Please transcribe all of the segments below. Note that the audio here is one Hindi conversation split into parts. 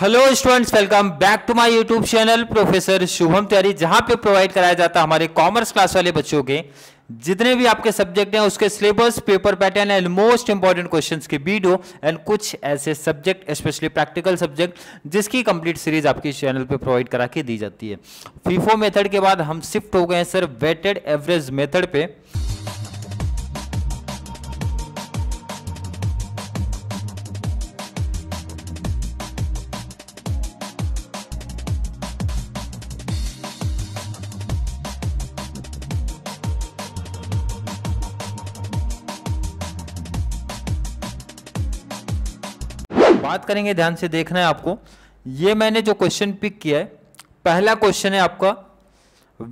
hello students welcome back to my YouTube channel professor Shubham Tiwari जहां पे प्रोवाइड कराया जाता है हमारे कॉमर्स क्लास वाले बच्चों के जितने भी आपके सब्जेक्ट हैं उसके syllabus paper pattern and most important questions की वीडियो एंड कुछ ऐसे सब्जेक्ट स्पेशली प्रैक्टिकल सब्जेक्ट जिसकी कंप्लीट सीरीज आपके चैनल पे प्रोवाइड करा के दी जाती है फीफो मेथड के बाद हम शिफ्ट हो गए हैं सर वेटेड एवरेज मेथड पे बात करेंगे ध्यान से देखना है आपको ये मैंने जो क्वेश्चन पिक किया है पहला क्वेश्चन है आपका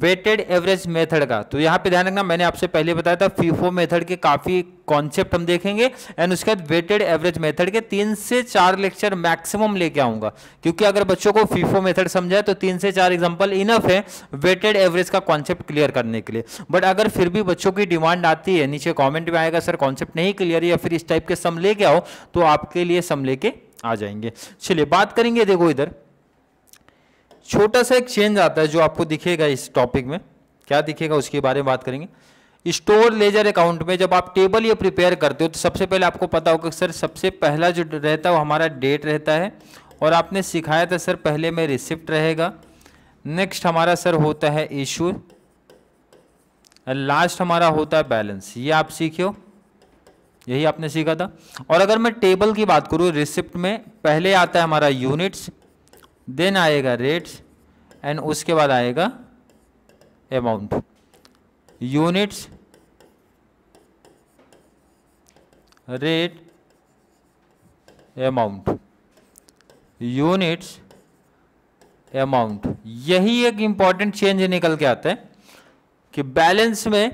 वेटेड एवरेज मेथड का तो यहाँ पे ध्यान रखना मैंने आपसे पहले बताया था फीफो मेथड के काफ़ी कॉन्सेप्ट हम देखेंगे एंड उसके बाद वेटेड एवरेज मेथड के तीन से चार लेक्चर मैक्सिमम लेके आऊंगा क्योंकि अगर बच्चों को फीफो मेथड समझा है तो तीन से चार एग्जांपल इनफ है वेटेड एवरेज का कॉन्सेप्ट क्लियर करने के लिए बट अगर फिर भी बच्चों की डिमांड आती है नीचे कॉमेंट में आएगा सर कॉन्सेप्ट नहीं क्लियर या फिर इस टाइप के सम लेके आओ तो आपके लिए सम लेके आ जाएंगे चलिए बात करेंगे देखो इधर छोटा सा एक चेंज आता है जो आपको दिखेगा इस टॉपिक में क्या दिखेगा उसके बारे में बात करेंगे स्टोर लेजर अकाउंट में जब आप टेबल ये प्रिपेयर करते हो तो सबसे पहले आपको पता होगा सर सबसे पहला जो रहता है वो हमारा डेट रहता है और आपने सिखाया था सर पहले में रिसिप्ट रहेगा नेक्स्ट हमारा सर होता है इशू लास्ट हमारा होता है बैलेंस ये आप सीखे हो यही आपने सीखा था और अगर मैं टेबल की बात करूँ रिसिप्ट में पहले आता है हमारा यूनिट्स देन आएगा रेट्स एंड उसके बाद आएगा amount units rate amount units amount यही एक इम्पॉर्टेंट चेंज निकल के आता है कि बैलेंस में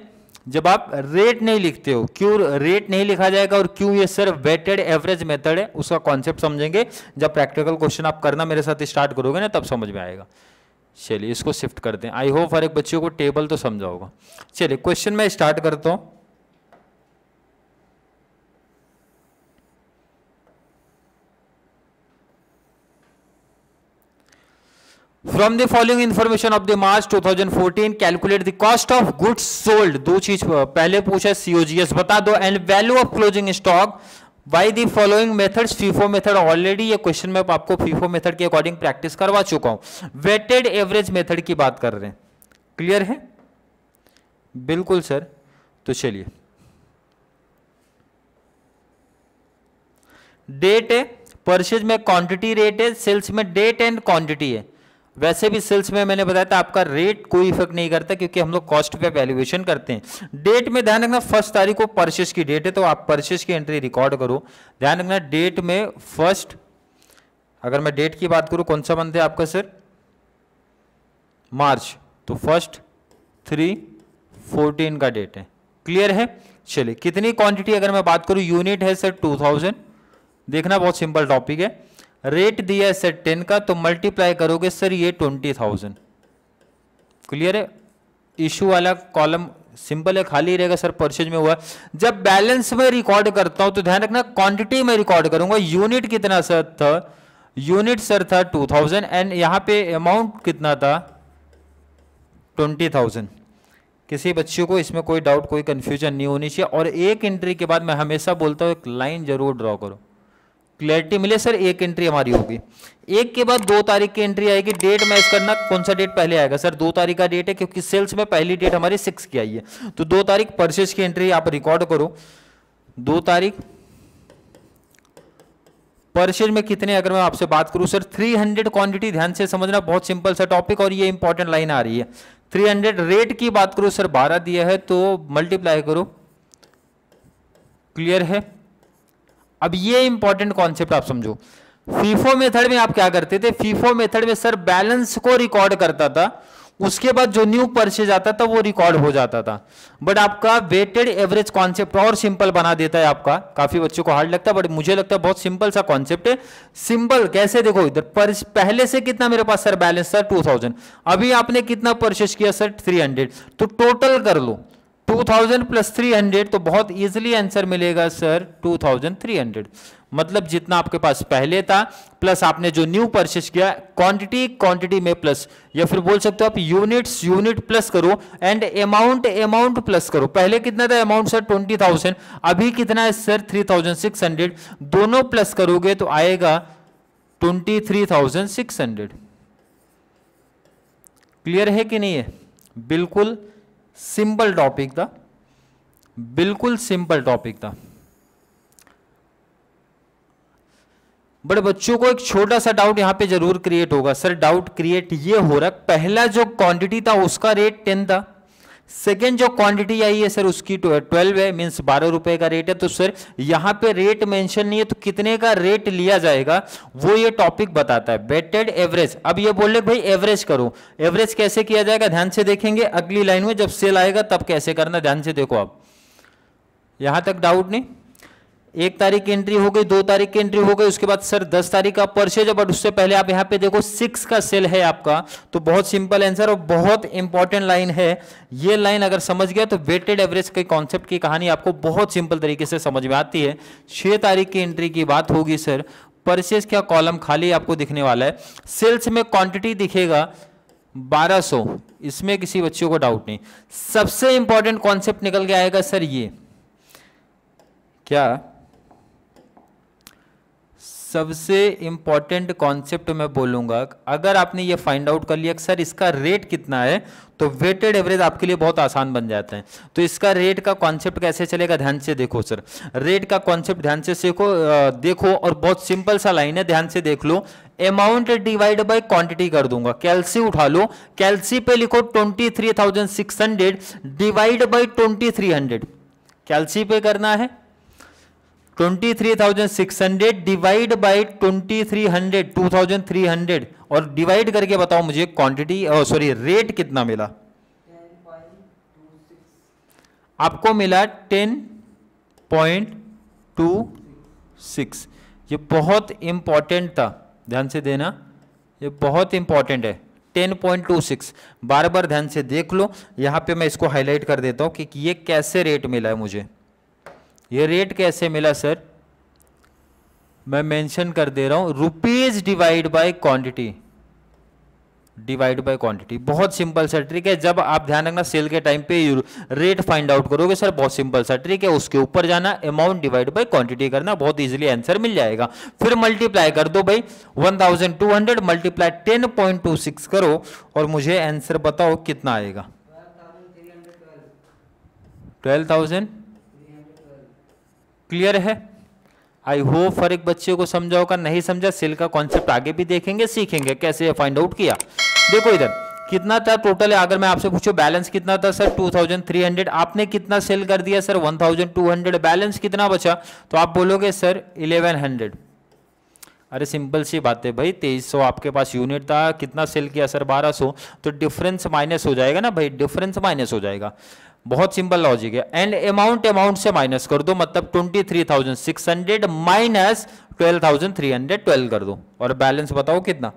जब आप रेट नहीं लिखते हो क्यों रेट नहीं लिखा जाएगा और क्यों ये सिर्फ वेटेड एवरेज मेथड है उसका कॉन्सेप्ट समझेंगे जब प्रैक्टिकल क्वेश्चन आप करना मेरे साथ स्टार्ट करोगे ना तब समझ में आएगा चलिए इसको शिफ्ट करते हैं आई होप हर एक बच्चों को टेबल तो समझा होगा चलिए क्वेश्चन मैं स्टार्ट करता हूँ from the following information of the March 2014 calculate the cost of goods sold दो चीज पहले पूछा सीओजीएस बता दो and value of closing stock By the following methods, FIFO method already ये क्वेश्चन में आपको फीफो मेथड के अकॉर्डिंग प्रैक्टिस करवा चुका हूं वेटेड एवरेज मेथड की बात कर रहे हैं क्लियर है बिल्कुल सर तो चलिए डेट है परचेज में क्वांटिटी रेट है सेल्स में डेट एंड क्वांटिटी है वैसे भी सेल्स में मैंने बताया था आपका रेट कोई इफेक्ट नहीं करता क्योंकि हम लोग कॉस्ट पे वैल्यूएशन करते हैं डेट में ध्यान रखना फर्स्ट तारीख को परचेस की डेट है तो आप परचेस की एंट्री रिकॉर्ड करो ध्यान रखना डेट में फर्स्ट अगर मैं डेट की बात करूँ कौन सा मंथ है आपका सर मार्च तो फर्स्ट थ्री फोर्टीन का डेट है क्लियर है चलिए कितनी क्वांटिटी अगर मैं बात करूँ यूनिट है सर टू थाउजेंड देखना बहुत सिंपल टॉपिक है रेट दिया है सर टेन का तो मल्टीप्लाई करोगे सर ये ट्वेंटी थाउजेंड क्लियर है इशू वाला कॉलम सिंपल है खाली रहेगा सर परचेज में हुआ जब बैलेंस में रिकॉर्ड करता हूं तो ध्यान रखना क्वांटिटी में रिकॉर्ड करूंगा यूनिट कितना सर था यूनिट सर था टू थाउजेंड एंड यहाँ पे अमाउंट कितना था ट्वेंटी थाउजेंड किसी बच्चे को इसमें कोई डाउट कोई कन्फ्यूजन नहीं होनी चाहिए और एक एंट्री के बाद मैं हमेशा बोलता हूँ एक लाइन जरूर ड्रॉ करो क्लैरिटी मिले सर एक एंट्री हमारी होगी एक के बाद दो तारीख की एंट्री आएगी डेट मैच करना कौन सा डेट पहले आएगा सर दो तारीख का डेट है क्योंकि सेल्स में पहली डेट हमारी सिक्स की आई है तो दो तारीख परचेज की एंट्री आप रिकॉर्ड करो दो तारीख परचेज में कितने अगर मैं आपसे बात करूं सर 300 क्वांटिटी ध्यान से समझना बहुत सिंपल सा टॉपिक और ये इंपॉर्टेंट लाइन आ रही है 300 रेट की बात करूं सर 12 दिया है तो मल्टीप्लाई करो क्लियर है अब ये इंपॉर्टेंट कॉन्सेप्ट आप समझो फीफो मेथड में आप क्या करते थे फीफो मेथड में सर बैलेंस को रिकॉर्ड करता था उसके बाद जो न्यू परचेज आता था वो रिकॉर्ड हो जाता था बट आपका वेटेड एवरेज कॉन्सेप्ट और सिंपल बना देता है आपका काफी बच्चों को हार्ड लगता है बट मुझे लगता है बहुत सिंपल सा कॉन्सेप्ट है सिंपल कैसे देखो इधर पर पहले से कितना मेरे पास सर बैलेंस था टू अभी आपने कितना परचेज किया सर थ्री तो टोटल कर लो 2000 प्लस 300 तो बहुत इजीली आंसर मिलेगा सर 2300 मतलब जितना आपके पास पहले था प्लस आपने जो न्यू परचेस किया क्वांटिटी क्वांटिटी में प्लस या फिर बोल सकते हो आप यूनिट्स यूनिट प्लस करो एंड अमाउंट अमाउंट प्लस करो पहले कितना था अमाउंट सर 20,000 अभी कितना है सर 3,600 दोनों प्लस करोगे तो आएगा ट्वेंटी क्लियर है कि नहीं है बिल्कुल सिंपल टॉपिक था बिल्कुल सिंपल टॉपिक था बड़े बच्चों को एक छोटा सा डाउट यहां पे जरूर क्रिएट होगा सर डाउट क्रिएट ये हो रहा पहला जो क्वांटिटी था उसका रेट टेन था सेकेंड जो क्वांटिटी आई है सर उसकी ट्वेल्व है मीन्स बारह रुपए का रेट है तो सर यहाँ पे रेट मेंशन नहीं है तो कितने का रेट लिया जाएगा वो ये टॉपिक बताता है बेटेड एवरेज अब ये बोल रहे भाई एवरेज करो एवरेज कैसे किया जाएगा ध्यान से देखेंगे अगली लाइन में जब सेल आएगा तब कैसे करना ध्यान से देखो आप यहां तक डाउट नहीं एक तारीख की एंट्री हो गई दो तारीख की एंट्री हो गई उसके बाद सर दस तारीख का परचेज बट उससे पहले आप यहाँ पे देखो सिक्स का सेल है आपका तो बहुत सिंपल आंसर और बहुत इंपॉर्टेंट लाइन है ये लाइन अगर समझ गया तो वेटेड एवरेज के कॉन्सेप्ट की कहानी आपको बहुत सिंपल तरीके से समझ में आती है छः तारीख की एंट्री की बात होगी सर परचेज का कॉलम खाली आपको दिखने वाला है सेल्स में क्वांटिटी दिखेगा 1200 इसमें किसी बच्चों को डाउट नहीं सबसे इंपॉर्टेंट कॉन्सेप्ट निकल के आएगा सर ये क्या सबसे इम्पॉर्टेंट कॉन्सेप्ट मैं बोलूंगा अगर आपने ये फाइंड आउट कर लिया सर इसका रेट कितना है तो वेटेड एवरेज आपके लिए बहुत आसान बन जाते हैं तो इसका रेट का कॉन्सेप्ट कैसे चलेगा ध्यान से देखो सर रेट का कॉन्सेप्ट ध्यान से सीखो देखो और बहुत सिंपल सा लाइन है ध्यान से देख लो अमाउंट डिवाइड बाय क्वांटिटी कर दूंगा कैलसी उठा लो कैलसी पे लिखो hundred divide three hundred calci पे करना है twenty three thousand six hundred divide by twenty three hundred two thousand three hundred और डिवाइड करके बताओ मुझे क्वांटिटी सॉरी रेट कितना मिला आपको मिला टेन पॉइंट टू सिक्स ये बहुत इंपॉर्टेंट था ध्यान से देना ये बहुत इंपॉर्टेंट है 10.26 बार बार ध्यान से देख लो यहाँ पे मैं इसको हाईलाइट कर देता हूँ कि ये कैसे रेट मिला है मुझे ये रेट कैसे मिला सर मैं मेंशन कर दे रहा हूं rupees divide by quantity divide by quantity बहुत सिंपल सा ट्रिक है जब आप ध्यान रखना सेल के टाइम पे रेट फाइंड आउट करोगे सर बहुत सिंपल सा ट्रिक है उसके ऊपर जाना अमाउंट डिवाइड बाय क्वांटिटी करना बहुत इजीली आंसर मिल जाएगा फिर मल्टीप्लाई कर दो भाई 1200 मल्टीप्लाई 10.26 करो और मुझे आंसर बताओ कितना आएगा थाउजेंड क्लियर है आई होप हर एक बच्चे को समझा होगा नहीं समझा सेल का कॉन्सेप्ट आगे भी देखेंगे सीखेंगे कैसे फाइंड आउट किया देखो इधर कितना था टोटल अगर मैं आपसे पूछूं बैलेंस कितना था सर 2300 आपने कितना सेल कर दिया सर 1200 बैलेंस कितना बचा तो आप बोलोगे सर 1100 अरे सिंपल सी बात है भाई 2300 आपके पास यूनिट था कितना सेल किया सर 1200 तो डिफरेंस माइनस हो जाएगा ना भाई डिफरेंस माइनस हो जाएगा बहुत सिंपल लॉजिक है एंड अमाउंट अमाउंट से माइनस कर दो मतलब twenty three thousand six hundred minus twelve thousand three hundred twelve कर दो और बैलेंस बताओ कितना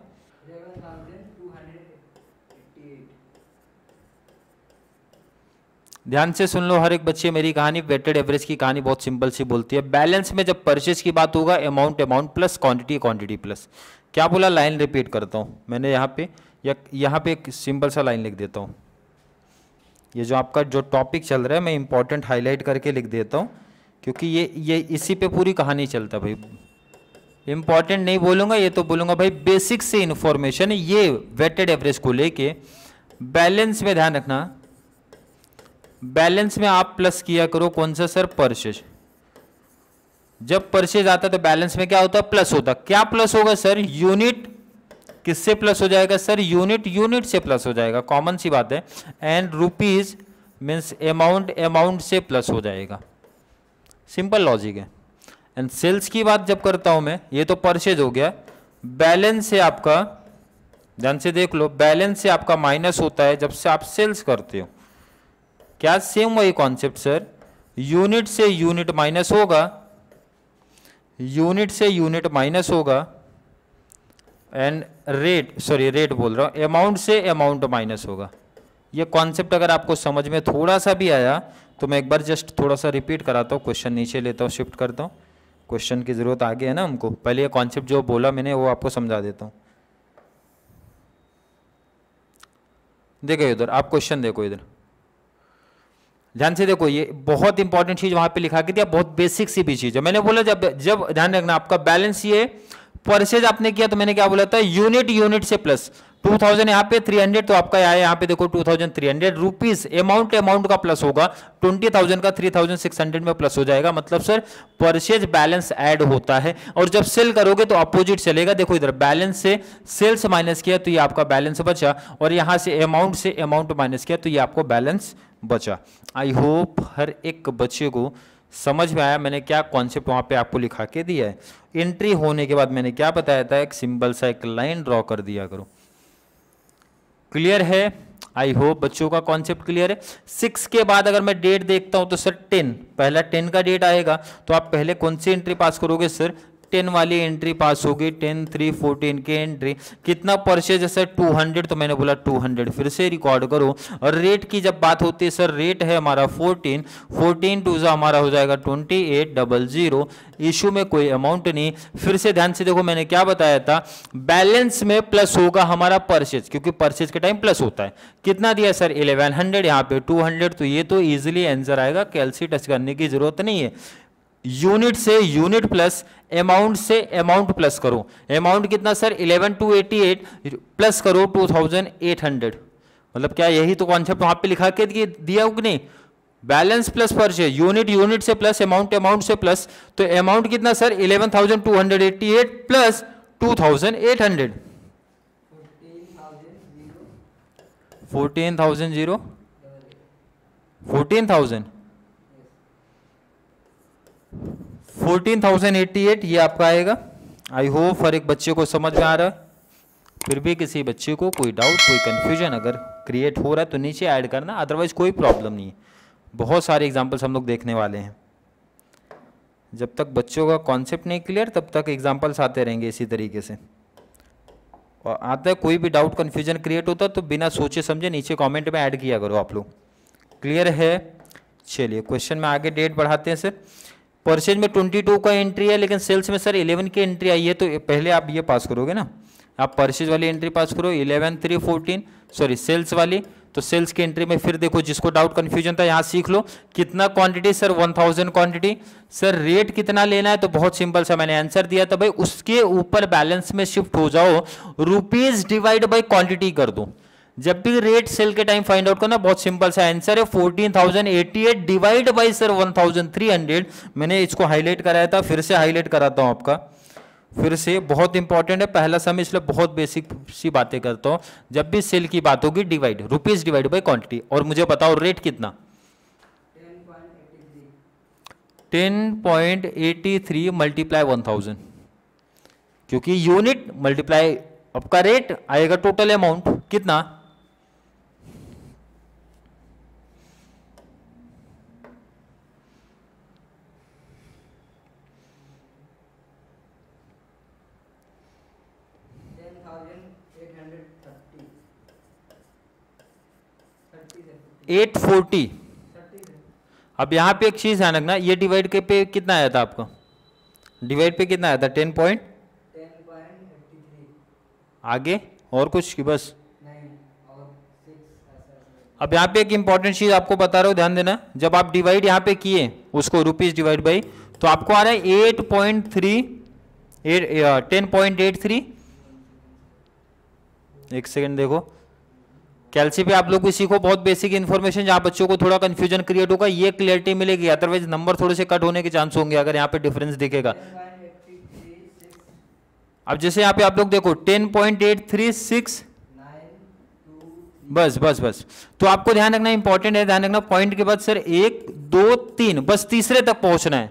ध्यान से सुन लो हर एक बच्चे मेरी कहानी वेटेड एवरेज की कहानी बहुत सिंपल सी बोलती है बैलेंस में जब परचेज की बात होगा amount amount plus quantity quantity plus क्या बोला लाइन रिपीट करता हूँ मैंने यहाँ पे यहाँ पे एक सिंपल सा लाइन लिख देता हूँ ये जो आपका जो टॉपिक चल रहा है मैं इंपॉर्टेंट हाईलाइट करके लिख देता हूँ क्योंकि ये ये इसी पे पूरी कहानी चलता भाई इंपॉर्टेंट नहीं बोलूँगा ये तो बोलूँगा भाई बेसिक से इन्फॉर्मेशन ये वेटेड एवरेज को लेके बैलेंस में ध्यान रखना बैलेंस में आप प्लस किया करो कौन सा सर परचेज जब परचेज आता है तो बैलेंस में क्या होता है प्लस होता क्या प्लस होगा सर यूनिट किससे प्लस हो जाएगा सर यूनिट यूनिट से प्लस हो जाएगा कॉमन सी बात है and rupees means amount amount से प्लस हो जाएगा सिंपल लॉजिक है एंड सेल्स की बात जब करता हूं मैं ये तो परचेज हो गया बैलेंस से आपका ध्यान से देख लो बैलेंस से आपका माइनस होता है जब से आप सेल्स करते हो क्या सेम वही कॉन्सेप्ट सर यूनिट से यूनिट माइनस होगा यूनिट से यूनिट माइनस होगा एंड रेट सॉरी रेट बोल रहा हूँ अमाउंट से अमाउंट माइनस होगा ये कॉन्सेप्ट अगर आपको समझ में थोड़ा सा भी आया तो मैं एक बार जस्ट थोड़ा सा रिपीट कराता हूँ क्वेश्चन नीचे लेता हूँ शिफ्ट करता हूँ क्वेश्चन की ज़रूरत आगे है ना हमको पहले ये कॉन्सेप्ट जो बोला मैंने वो आपको समझा देता हूँ देखो इधर आप क्वेश्चन देखो इधर ध्यान से देखो ये बहुत इंपॉर्टेंट चीज़ वहाँ पे लिखा के दिया बहुत बेसिक सी भी चीज़ है मैंने बोला जब जब ध्यान रखना आपका बैलेंस ये परसेज आपने किया तो मैंने क्या बोला था यूनिट यूनिट से प्लस 2000 यहाँ पे 300 तो आपका आया यहाँ पे देखो 2300 थाउजेंड रुपीस अमाउंट अमाउंट का प्लस होगा 20,000 का 3,600 में प्लस हो जाएगा मतलब सर परचेज बैलेंस ऐड होता है और जब सेल करोगे तो अपोजिट चलेगा देखो इधर बैलेंस से सेल्स माइनस किया तो ये आपका बैलेंस बचा और यहाँ से अमाउंट से अमाउंट माइनस किया तो ये आपको बैलेंस बचा आई होप हर एक बच्चे को समझ में आया मैंने क्या कॉन्सेप्ट वहाँ पे आपको लिखा के दिया है एंट्री होने के बाद मैंने क्या बताया था एक सिंबल सा एक लाइन ड्रॉ कर दिया करो क्लियर है आई होप बच्चों का कॉन्सेप्ट क्लियर है सिक्स के बाद अगर मैं डेट देखता हूं तो सर टेन पहला टेन का डेट आएगा तो आप पहले कौन सी एंट्री पास करोगे सर टेन वाली एंट्री पास होगी टेन थ्री फोर्टीन की एंट्री कितना परचेज सर टू हंड्रेड तो मैंने बोला टू हंड्रेड फिर से रिकॉर्ड करो और रेट की जब बात होती है सर रेट है हमारा फोर्टीन फोर्टीन टू जो हमारा हो जाएगा twenty eight double zero issue में कोई अमाउंट नहीं फिर से ध्यान से देखो मैंने क्या बताया था बैलेंस में प्लस होगा हमारा परचेज क्योंकि परचेज के टाइम प्लस होता है कितना दिया सर इलेवन हंड्रेड यहाँ पे टू हंड्रेड तो ये तो ईजिली आंसर आएगा कैलसी टच करने की जरूरत नहीं है यूनिट से यूनिट प्लस अमाउंट से अमाउंट प्लस करो अमाउंट कितना sir eleven two eighty eight plus करो टू थाउजेंड एट हंड्रेड मतलब क्या यही तो कॉन्सेप्ट वहां पे लिखा के दिया नहीं balance plus purchase unit unit से प्लस अमाउंट अमाउंट से प्लस तो अमाउंट कितना sir eleven thousand two hundred eighty eight plus two thousand eight hundred fourteen thousand zero fourteen thousand fourteen thousand eighty eight ये आपका आएगा आई होप हर एक बच्चे को समझ में आ रहा है फिर भी किसी बच्चे को कोई डाउट कोई कन्फ्यूजन अगर क्रिएट हो रहा है तो नीचे ऐड करना अदरवाइज कोई प्रॉब्लम नहीं है बहुत सारे एग्जाम्पल्स हम लोग देखने वाले हैं जब तक बच्चों का कॉन्सेप्ट नहीं क्लियर तब तक एग्जाम्पल्स आते रहेंगे इसी तरीके से और आता है कोई भी डाउट कन्फ्यूजन क्रिएट होता तो बिना सोचे समझे नीचे कमेंट में ऐड किया करो आप लोग क्लियर है चलिए क्वेश्चन में आगे डेट बढ़ाते हैं सर परचेज में ट्वेंटी टू का एंट्री है लेकिन सेल्स में सर इलेवन की एंट्री आई है तो पहले आप ये पास करोगे ना आप परचेज वाली एंट्री पास करो eleven three fourteen sorry sales वाली तो सेल्स की एंट्री में फिर देखो जिसको डाउट कन्फ्यूजन था यहाँ सीख लो कितना quantity sir one thousand quantity sir rate कितना लेना है तो बहुत सिंपल सा मैंने आंसर दिया था भाई उसके ऊपर बैलेंस में शिफ्ट हो जाओ रुपीज डिवाइड बाई क्वांटिटी कर दो जब भी रेट सेल के टाइम फाइंड आउट करना बहुत सिंपल सा आंसर है fourteen thousand eighty eight divide by sir one thousand three hundred मैंने इसको हाईलाइट कराया था फिर से हाईलाइट कराता हूं आपका फिर से बहुत इंपॉर्टेंट है पहला समय इसलिए बहुत बेसिक सी बातें करता हूं जब भी सेल की बात होगी divide rupees divide by quantity और मुझे बताओ रेट कितना ten point eighty three multiply one thousand क्योंकि यूनिट मल्टीप्लाई आपका रेट आएगा टोटल अमाउंट कितना एट फोर्टी अब यहाँ पे एक चीज़ ध्यान रखना ये डिवाइड के पे कितना आया था आपको डिवाइड पे कितना आया था टेन पॉइंट आगे और कुछ की बस अब यहाँ पे एक इंपॉर्टेंट चीज़ आपको बता रहा हूँ ध्यान देना जब आप डिवाइड यहाँ पे किए उसको रुपीज़ डिवाइड बाई तो आपको आ रहा है eight point three eight ten point eight three एक सेकेंड देखो कैलसी पे आप लोग भी सीखो बहुत बेसिक इन्फॉर्मेशन जहां बच्चों को थोड़ा कंफ्यूजन क्रिएट होगा ये क्लियरिटी मिलेगी अदरवाइज नंबर थोड़े से कट होने के चांस होंगे अगर यहाँ पे डिफरेंस दिखेगा अब जैसे यहाँ पे आप लोग देखो ten point eight three six बस बस बस तो आपको ध्यान रखना इंपॉर्टेंट है ध्यान रखना पॉइंट के बाद सर एक दो तीन बस तीसरे तक पहुंचना है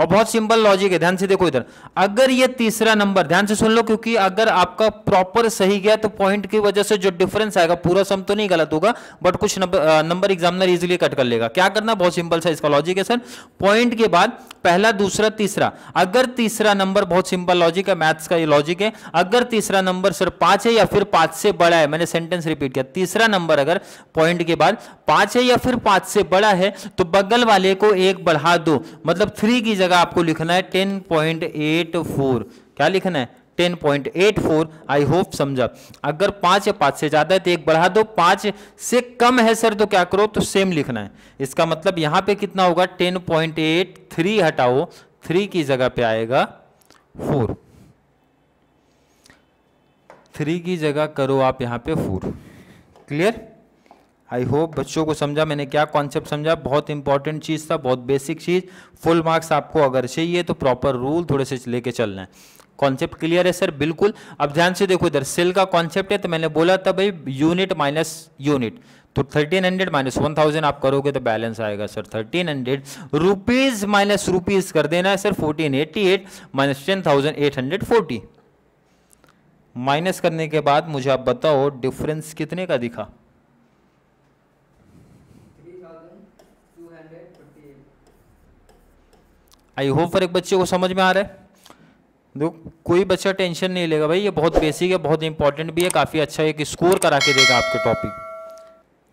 और बहुत सिंपल लॉजिक है ध्यान से देखो इधर अगर ये तीसरा नंबर ध्यान से सुन लो क्योंकि अगर आपका प्रॉपर सही गया तो पॉइंट की वजह से जो डिफरेंस आएगा पूरा सम तो नहीं गलत होगा बट कुछ नंबर एग्जामिनर इजीली कट कर लेगा क्या करना बहुत सिंपल सा इसका लॉजिक है सर पॉइंट के बाद पहला दूसरा तीसरा अगर तीसरा नंबर बहुत सिंपल लॉजिक है मैथ्स का ये लॉजिक है अगर तीसरा नंबर सर पांच है या फिर पांच से बड़ा है मैंने सेंटेंस रिपीट किया तीसरा नंबर अगर पॉइंट के बाद पांच है या फिर पांच से बड़ा है तो बगल वाले को एक बढ़ा दो मतलब थ्री की जगह आपको लिखना है टेन पॉइंट एट फोर क्या लिखना है ten point eight four I hope समझा अगर पाँच या पाँच से ज़्यादा है तो एक बढ़ा दो पाँच से कम है सर तो क्या करो तो सेम लिखना है इसका मतलब यहाँ पे कितना होगा टेन पॉइंट एट थ्री हटाओ थ्री की जगह पे आएगा फोर थ्री की जगह करो आप यहाँ पे फोर क्लियर आई होप बच्चों को समझा मैंने क्या कॉन्सेप्ट समझा बहुत इंपॉर्टेंट चीज़ था बहुत बेसिक चीज़ फुल मार्क्स आपको अगर चाहिए तो प्रॉपर रूल थोड़े से लेके चलना है कॉन्सेप्ट क्लियर है सर बिल्कुल अब ध्यान से देखो इधर सेल का कॉन्सेप्ट है तो मैंने बोला था भाई यूनिट माइनस यूनिट तो thirteen hundred minus one thousand आप करोगे तो बैलेंस आएगा sir thirteen hundred rupees minus rupees कर देना है sir fourteen eighty eight minus ten thousand eight hundred forty minus करने के बाद मुझे आप बताओ डिफरेंस कितने का दिखा आई होप हर एक बच्चे को समझ में आ रहा है देखो कोई बच्चा टेंशन नहीं लेगा भाई ये बहुत बेसिक है बहुत इंपॉर्टेंट भी है काफ़ी अच्छा एक स्कोर करा के देगा आपके टॉपिक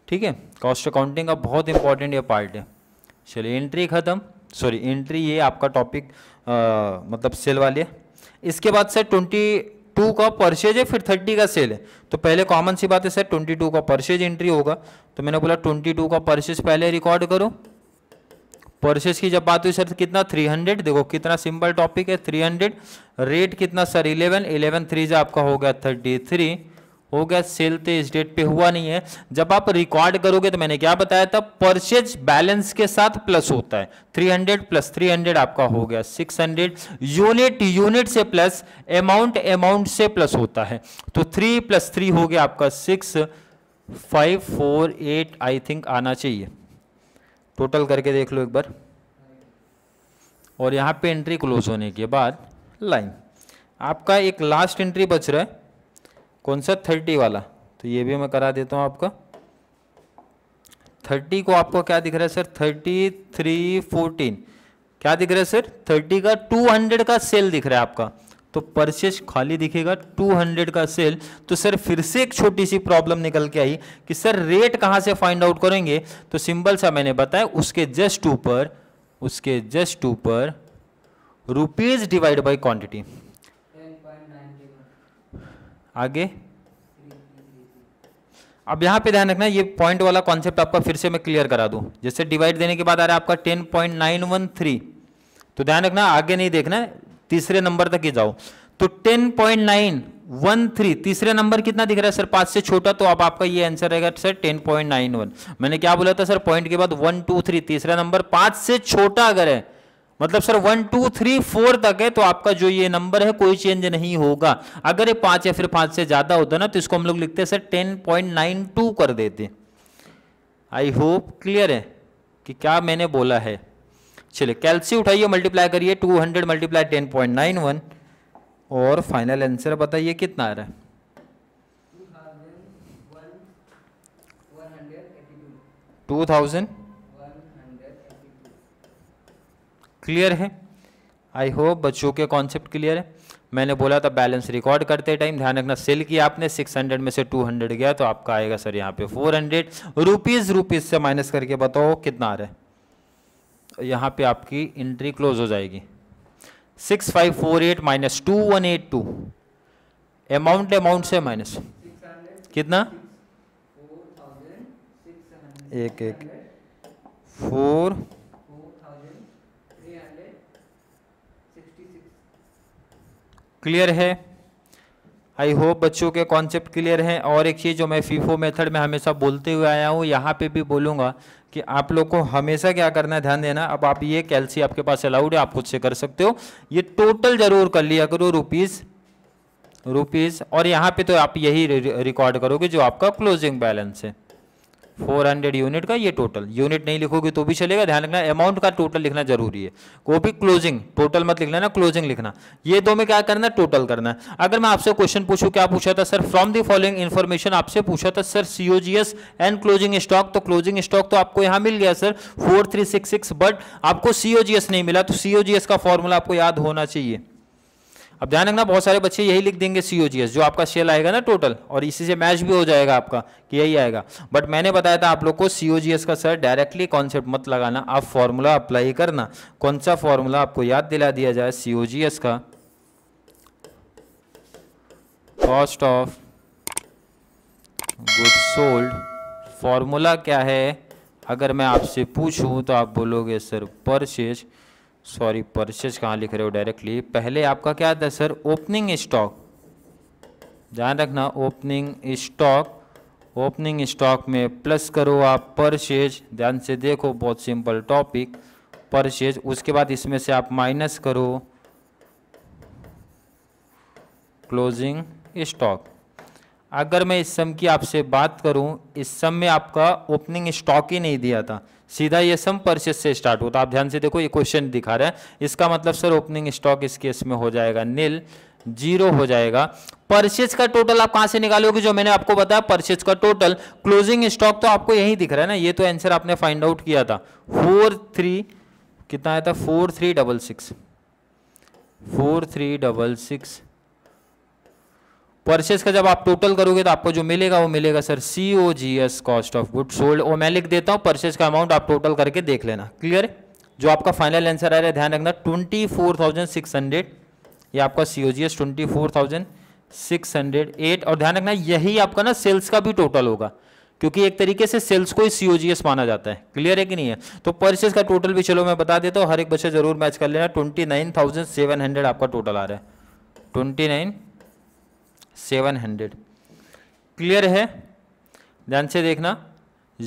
ठीक है कॉस्ट अकाउंटिंग का बहुत इंपॉर्टेंट ये पार्ट है चलिए एंट्री ख़त्म सॉरी एंट्री ये आपका टॉपिक मतलब सेल वाली है इसके बाद सर ट्वेंटी टू का परचेज है फिर थर्टी का सेल है तो पहले कॉमन सी बात है सर ट्वेंटी टू का परचेज एंट्री होगा तो मैंने बोला ट्वेंटी टू का परचेज पहले रिकॉर्ड करो परसेस की जब बात हुई सर तो कितना 300 देखो कितना सिंपल टॉपिक है 300 रेट कितना सर 11 11 थ्री जो आपका हो गया 33 हो गया सेल तो इस डेट पे हुआ नहीं है जब आप रिकॉर्ड करोगे तो मैंने क्या बताया था परचेज बैलेंस के साथ प्लस होता है 300 प्लस 300 आपका हो गया 600 यूनिट यूनिट से प्लस अमाउंट अमाउंट से प्लस होता है तो थ्री प्लस थ्री हो गया आपका six five four eight I think आना चाहिए टोटल करके देख लो एक बार और यहाँ पे एंट्री क्लोज होने के बाद लाइन आपका एक लास्ट एंट्री बच रहा है कौन सा थर्टी वाला तो ये भी मैं करा देता हूँ आपका थर्टी को आपको क्या दिख रहा है सर थर्टी थ्री फोर्टीन क्या दिख रहा है सर थर्टी का टू हंड्रेड का सेल दिख रहा है आपका तो परचेज खाली दिखेगा 200 का सेल तो सर फिर से एक छोटी सी प्रॉब्लम निकल के आई कि सर रेट कहां से फाइंड आउट करेंगे तो सिंबल सा मैंने बताया उसके जस्ट ऊपर उसके जस्ट ऊपर रुपीज डिवाइड बाय क्वांटिटी आगे अब यहां पे ध्यान रखना ये पॉइंट वाला कॉन्सेप्ट आपका फिर से मैं क्लियर करा दू जैसे डिवाइड देने के बाद आ रहा है आपका थ्री तो ध्यान रखना आगे नहीं देखना तीसरे नंबर तक ही जाओ तो 10.913 तीसरे नंबर कितना दिख रहा है सर पांच से छोटा तो आप आपका ये आंसर रहेगा सर 10.91 मैंने क्या बोला था सर पॉइंट के बाद वन टू थ्री तीसरा नंबर पांच से छोटा अगर है मतलब sir one two three four तक है तो आपका जो ये नंबर है कोई चेंज नहीं होगा अगर ये पांच या फिर पांच से ज्यादा होता ना तो इसको हम लोग लिखते हैं sir ten point nine two कर देते आई होप क्लियर है कि क्या मैंने बोला है चलिए कैल्सी उठाइए मल्टीप्लाई करिए two hundred multiply ten point nine one और फाइनल आंसर बताइए कितना आ रहा है टू थाउजेंड क्लियर है आई होप बच्चों के कॉन्सेप्ट क्लियर है मैंने बोला था बैलेंस रिकॉर्ड करते टाइम ध्यान रखना सेल किया आपने 600 में से 200 गया तो आपका आएगा सर यहाँ पे 400 रुपीज रुपीज से माइनस करके बताओ कितना आ रहा है यहाँ पे आपकी एंट्री क्लोज हो जाएगी six five four eight minus two one eight two amount amount से माइनस कितना एक एक फोर क्लियर है आई होप बच्चों के कॉन्सेप्ट क्लियर हैं और एक चीज़ जो मैं फीफो मेथड में हमेशा बोलते हुए आया हूँ यहाँ पे भी बोलूँगा कि आप लोग को हमेशा क्या करना है ध्यान देना अब आप ये कैलसी आपके पास अलाउड है आप खुद से कर सकते हो ये टोटल ज़रूर कर लिया करो रुपीज़ रुपीज़ और यहाँ पे तो आप यही रिकॉर्ड करोगे जो आपका क्लोजिंग बैलेंस है फोर हंड्रेड यूनिट का ये टोटल यूनिट नहीं लिखोगे तो भी चलेगा ध्यान रखना अमाउंट का टोटल लिखना जरूरी है वो भी क्लोजिंग टोटल मत लिखना ना क्लोजिंग लिखना ये दो में क्या करना है टोटल करना है अगर मैं आपसे क्वेश्चन पूछूं क्या पूछा था sir from the following information आपसे पूछा था sir COGS and closing stock तो क्लोजिंग स्टॉक तो आपको यहाँ मिल गया sir four three six six but आपको सीओजीएस नहीं मिला तो सीओजीएस का फॉर्मूला आपको याद होना चाहिए अब ध्यान रखना बहुत सारे बच्चे यही लिख देंगे सीओजीएस जो आपका सेल आएगा ना टोटल और इसी से मैच भी हो जाएगा आपका कि यही आएगा बट मैंने बताया था आप लोग को सीओजीएस का सर डायरेक्टली कॉन्सेप्ट मत लगाना आप फॉर्मूला अप्लाई करना कौन सा फॉर्मूला आपको याद दिला दिया जाए सीओजीएस का cost of good sold formula क्या है अगर मैं आपसे पूछूं तो आप बोलोगे सर परचेज सॉरी परचेज कहाँ लिख रहे हो डायरेक्टली पहले आपका क्या था सर ओपनिंग स्टॉक ध्यान रखना ओपनिंग स्टॉक ओपनिंग स्टॉक में प्लस करो आप परचेज ध्यान से देखो बहुत सिंपल टॉपिक परचेज उसके बाद इसमें से आप माइनस करो क्लोजिंग स्टॉक अगर मैं इस सम की आपसे बात करूं इस सम में आपका ओपनिंग स्टॉक ही नहीं दिया था सीधा ये सम परचेस से स्टार्ट होता आप ध्यान से देखो ये क्वेश्चन दिखा रहा है इसका मतलब सर ओपनिंग स्टॉक इस केस में हो जाएगा नील जीरो हो जाएगा परचेज का टोटल आप कहां से निकालोगे जो मैंने आपको बताया परचेज का टोटल क्लोजिंग स्टॉक तो आपको यही दिख रहा है ना ये तो आंसर आपने फाइंड आउट किया था फोर थ्री कितना आया था four three double six four three double six purchase का जब आप टोटल करोगे तो आपको जो मिलेगा वो मिलेगा sir C O G S cost of good sold वो मैं लिख देता हूँ परचेस का अमाउंट आप टोटल करके देख लेना क्लियर जो आपका फाइनल आंसर आ रहा है ध्यान रखना twenty four thousand six hundred ये आपका C O G S twenty four thousand six hundred eight और ध्यान रखना यही आपका ना सेल्स का भी टोटल होगा क्योंकि एक तरीके से सेल्स को ही सी ओ जी एस माना जाता है क्लियर है कि नहीं है तो परचेज का टोटल भी चलो मैं बता देता हूँ हर एक बच्चे जरूर मैच कर लेना twenty nine thousand seven hundred आपका टोटल आ रहा है twenty nine seven hundred clear है ध्यान से देखना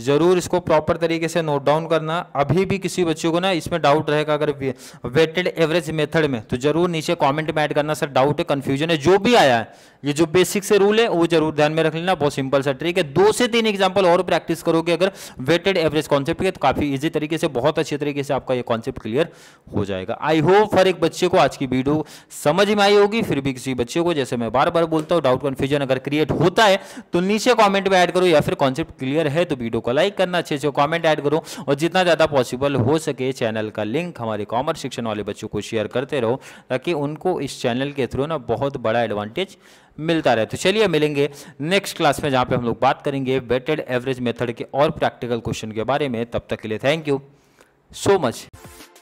ज़रूर इसको प्रॉपर तरीके से नोट डाउन करना अभी भी किसी बच्चे को ना इसमें डाउट रहेगा अगर वेटेड एवरेज मेथड में तो ज़रूर नीचे कमेंट में ऐड करना सर डाउट है कंफ्यूजन है जो भी आया है ये जो बेसिक से रूल है वो जरूर ध्यान में रख लेना बहुत सिंपल सा ट्रिक है दो से तीन एग्जाम्पल और प्रैक्टिस करोगे अगर वेटेड एवरेज कॉन्सेप्ट के तो काफी ईजी तरीके से बहुत अच्छे तरीके से आपका ये कॉन्सेप्ट क्लियर हो जाएगा आई होप हर एक बच्चे को आज की वीडियो समझ में आई होगी फिर भी किसी बच्चे को जैसे मैं बार बार बोलता हूँ डाउट कन्फ्यूजन अगर क्रिएट होता है तो नीचे कॉमेंट में ऐड करो या फिर कॉन्सेप्ट क्लियर है तो वीडियो को लाइक करना अच्छे से कॉमेंट ऐड करो और जितना ज़्यादा पॉसिबल हो सके चैनल का लिंक हमारे कॉमर्स शिक्षण वाले बच्चों को शेयर करते रहो ताकि उनको इस चैनल के थ्रू ना बहुत बड़ा एडवांटेज मिलता रहे तो चलिए मिलेंगे नेक्स्ट क्लास में जहाँ पे हम लोग बात करेंगे वेटेड एवरेज मेथड के और प्रैक्टिकल क्वेश्चन के बारे में तब तक के लिए थैंक यू सो मच